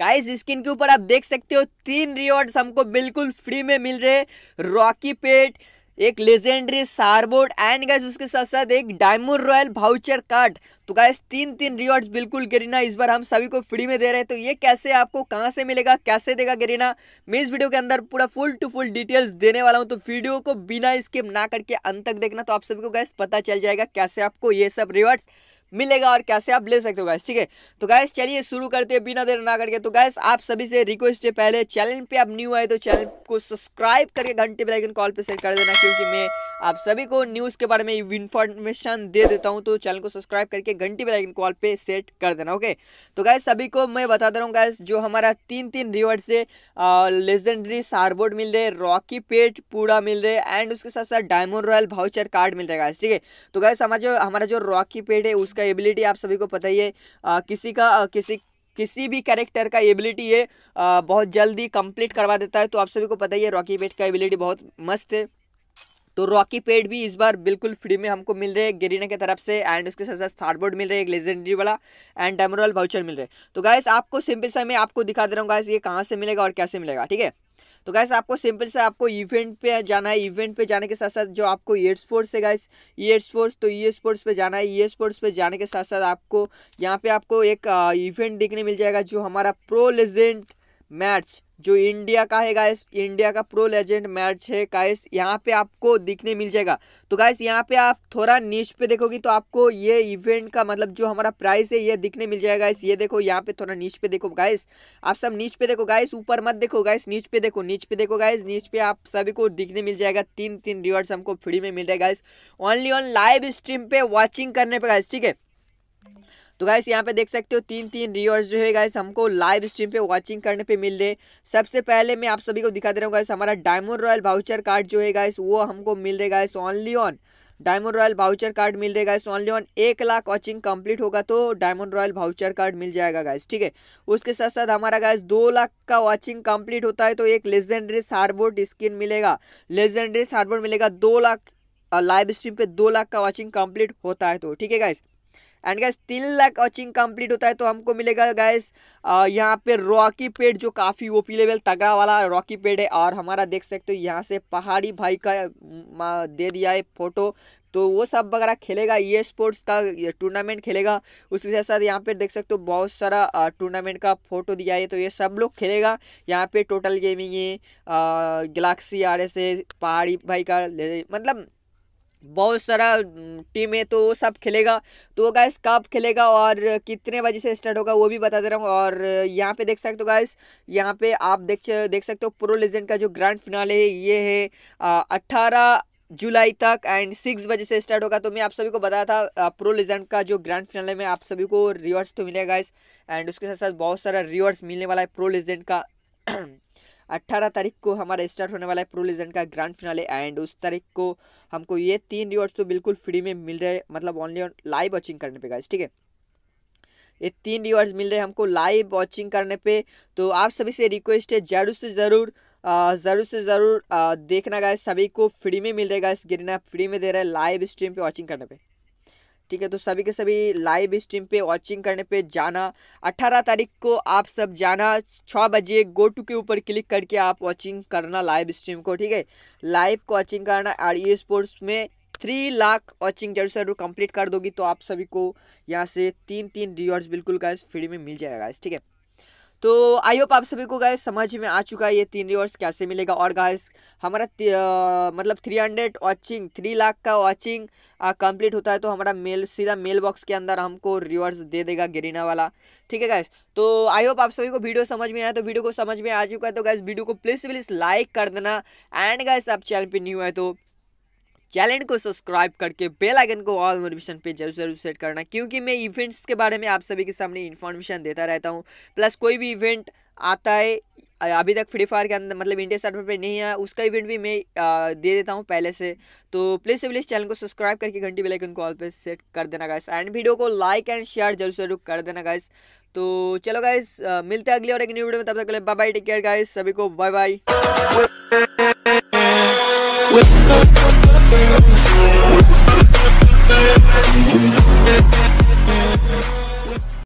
guys skin के ऊपर आप देख सकते हो तीन रिवॉर्ड्स हमको बिल्कुल फ्री में मिल रहे रॉकी पेट एक लेजेंडरी सारबोर्ड एंड गाइस उसके साथ साथ एक डायमंड रॉयल भाउचर कार्ड तो गाइस तीन तीन रिवॉर्ड्स बिल्कुल गरीना इस बार हम सभी को फ्री में दे रहे हैं तो ये कैसे आपको कहाँ से मिलेगा कैसे देगा गरीना मैं इस वीडियो के अंदर पूरा फुल टू फुल डिटेल्स देने वाला हूँ तो वीडियो को बिना स्किप ना करके अंत तक देखना तो आप सभी को गैस पता चल जाएगा कैसे आपको ये सब रिवॉर्ड्स मिलेगा और कैसे आप ले सकते हो गैस ठीक है तो गैस चलिए शुरू करते हैं बिना देर ना करके तो गैस आप सभी से रिक्वेस्ट है पहले चैनल पे आप न्यू आए तो चैनल को सब्सक्राइब करके घंटे बेलाइकन कॉल पर सेट कर देना क्योंकि मैं आप सभी को न्यूज़ के बारे में इन्फॉर्मेशन दे देता हूँ तो चैनल को सब्सक्राइब करके घंटी बेलाइकन कॉल पर सेट कर देना ओके तो गैस सभी को मैं बता दे रहा हूँ गैस जो हमारा तीन तीन रिवर्ड से लेजेंडरी सारबोर्ड मिल रहे रॉकी पेट पूरा मिल रहे एंड उसके साथ साथ डायमंड रॉयल भाउचर कार्ड मिल रहा है ठीक है तो गैस हमारा जो हमारा जो रॉकी पेट है उसका का एबिलिटी आप सभी को पता ही है आ, किसी का आ, किसी किसी भी कैरेक्टर का एबिलिटी ये बहुत जल्दी कंप्लीट करवा देता है तो आप सभी को पता ही है रॉकी पेट का एबिलिटी बहुत मस्त है तो रॉकी पेड भी इस बार बिल्कुल फ्री में हमको मिल रहे हैं गेरीना की तरफ से एंड उसके साथ साथ बोर्ड मिल रहे हैं एक लेजेंडरी वाला एंड डेमोरल भाउचर मिल रहे हैं तो गायस आपको सिंपल सा मैं आपको दिखा दे रहा हूँ गायस ये कहाँ से मिलेगा और कैसे मिलेगा ठीक है तो गैस आपको सिंपल से आपको इवेंट पे जाना है इवेंट पे जाने के साथ साथ जो आपको ई स्पोर्ट्स है गैस ई स्पोर्ट्स तो ई स्पोर्ट्स पे जाना है ई स्पोर्ट्स पे जाने के साथ साथ आपको यहाँ पे आपको एक इवेंट देखने मिल जाएगा जो हमारा प्रो लेजेंट मैच जो इंडिया का है गाइस इंडिया का प्रो लेजेंड मैच है गाइस यहाँ पे आपको दिखने मिल जाएगा तो गाइस यहाँ पे आप थोड़ा नीच पे देखोगी तो आपको ये इवेंट का मतलब जो हमारा प्राइस है ये दिखने मिल जाएगा गाइस ये देखो यहाँ पे थोड़ा नीच पे देखो गाइस आप सब नीच पे देखो गाइस ऊपर मत देखो गाइस नीच पे देखो नीच पे देखो गाइस नीच पे आप सभी को दिखने मिल जाएगा तीन तीन रिवॉर्ड्स हमको फ्री में मिल रहे guys only on live stream पे वॉचिंग करने पे गाइस ठीक है तो गाइस यहाँ पे देख सकते हो तीन तीन रिवर्स जो है गाइस हमको लाइव स्ट्रीम पे वॉचिंग करने पे मिल रहे सबसे पहले मैं आप सभी को दिखा दे रहा हूँ गाइस हमारा डायमंड रॉयल भाउचर कार्ड जो है गाइस वो हमको मिल रहे guys only on diamond royal voucher card मिल रहेगा इस ऑनली ऑन एक लाख वॉचिंग कंप्लीट होगा तो डायमंड रॉयल भाउचर कार्ड मिल जाएगा गाइस ठीक है उसके साथ साथ हमारा गाइस दो लाख का वॉचिंग कंप्लीट होता है तो एक लेजेंडरी सार्बोर्ड स्किन मिलेगा लेजेंडरी सारबोर्ड मिलेगा दो लाख लाइव स्ट्रीम पे दो लाख का वॉचिंग कंप्लीट होता है तो ठीक है गाइस एंड गैस तीन लाख अचिंग कंप्लीट होता है तो हमको मिलेगा गैस यहाँ पे रॉकी पेड जो काफ़ी ओ पी लेवल तगड़ा वाला रॉकी पेड है और हमारा देख सकते हो यहाँ से पहाड़ी भाई का दे दिया है फोटो तो वो सब वगैरह खेलेगा ये स्पोर्ट्स का टूर्नामेंट खेलेगा उसके साथ साथ यहाँ पे देख सकते हो बहुत सारा टूर्नामेंट का फोटो दिया है तो ये सब लोग खेलेगा यहाँ पे टोटल गेमिंग है गलेक्सी आर एस पहाड़ी भाई का मतलब बहुत सारा टीम है तो वो सब खेलेगा तो गैस कब खेलेगा और कितने बजे से स्टार्ट होगा वो भी बता दे रहा हूँ और यहाँ पे देख सकते हो गैस यहाँ पे आप देख देख सकते हो प्रो लेजेंड का जो ग्रैंड फिनाले है ये है अट्ठारह जुलाई तक एंड सिक्स बजे से स्टार्ट होगा तो मैं आप सभी को बताया था प्रो लेजेंड का जो ग्रैंड फिनाले में आप सभी को रिवॉर्ड्स तो मिलेगा गाइस एंड उसके साथ साथ बहुत सारा रिवॉर्ड्स मिलने वाला है प्रो लेजेंड का अट्ठारह तारीख को हमारा स्टार्ट होने वाला है प्रो लेजेंड का ग्रैंड फिनाले एंड उस तारीख को हमको ये तीन रिवॉर्ड्स तो बिल्कुल फ्री में मिल रहे हैं मतलब ऑनली ऑन लाइव वॉचिंग करने पे गाइस ठीक है ये तीन रिवॉर्ड्स मिल रहे हैं हमको लाइव वॉचिंग करने पे तो आप सभी से रिक्वेस्ट है जरूर से ज़रूर ज़रूर से ज़रूर देखना गाइस सभी को फ्री में मिल रहा है गाइस गिरना फ्री में दे रहा है लाइव स्ट्रीम पे वॉचिंग करने पे ठीक है तो सभी के सभी लाइव स्ट्रीम पे वॉचिंग करने पे जाना 18 तारीख को आप सब जाना छः बजे गो टू के ऊपर क्लिक करके आप वॉचिंग करना लाइव स्ट्रीम को ठीक है लाइव को वॉचिंग करना आर ई स्पोर्ट्स में थ्री लाख वॉचिंग जरूर सर कंप्लीट कर दोगी तो आप सभी को यहाँ से तीन तीन रिवॉर्ड्स बिल्कुल गाइस फ्री में मिल जाएगा ठीक है तो आई होप आप सभी को गाय समझ में आ चुका है ये तीन रिवॉर्ड्स कैसे मिलेगा और गायस हमारा आ, मतलब three hundred watching three lakh का वॉचिंग कंप्लीट होता है तो हमारा मेल सीधा मेल बॉक्स के अंदर हमको रिवॉर्ड्स दे देगा गिरीना वाला ठीक है गाइस तो आई होप आप सभी को वीडियो समझ में आया तो वीडियो को समझ में आ चुका है तो गाइस वीडियो को प्लीज़ प्लीज़ लाइक कर देना एंड गाइस आप चैनल पर न्यू है तो चैनल को सब्सक्राइब करके बेल आइकन को ऑल नोटिफिकेशन पे जरूर जरूर सेट करना क्योंकि मैं इवेंट्स के बारे में आप सभी के सामने इन्फॉर्मेशन देता रहता हूँ प्लस कोई भी इवेंट आता है अभी तक फ्री फायर के अंदर मतलब इंडिया सर्वर पे नहीं आया उसका इवेंट भी मैं दे देता हूँ पहले से तो प्लीज़ से प्लीज़ चैनल को सब्सक्राइब करके घंटी बेल आइकन को ऑल पे सेट कर देना गाइस एंड वीडियो को लाइक एंड शेयर जरूर जरूर कर देना गाइस तो चलो गाइस मिलते हैं अगली और एक न्यू वीडियो में तब तक bye bye take care guys सभी को बाय बाय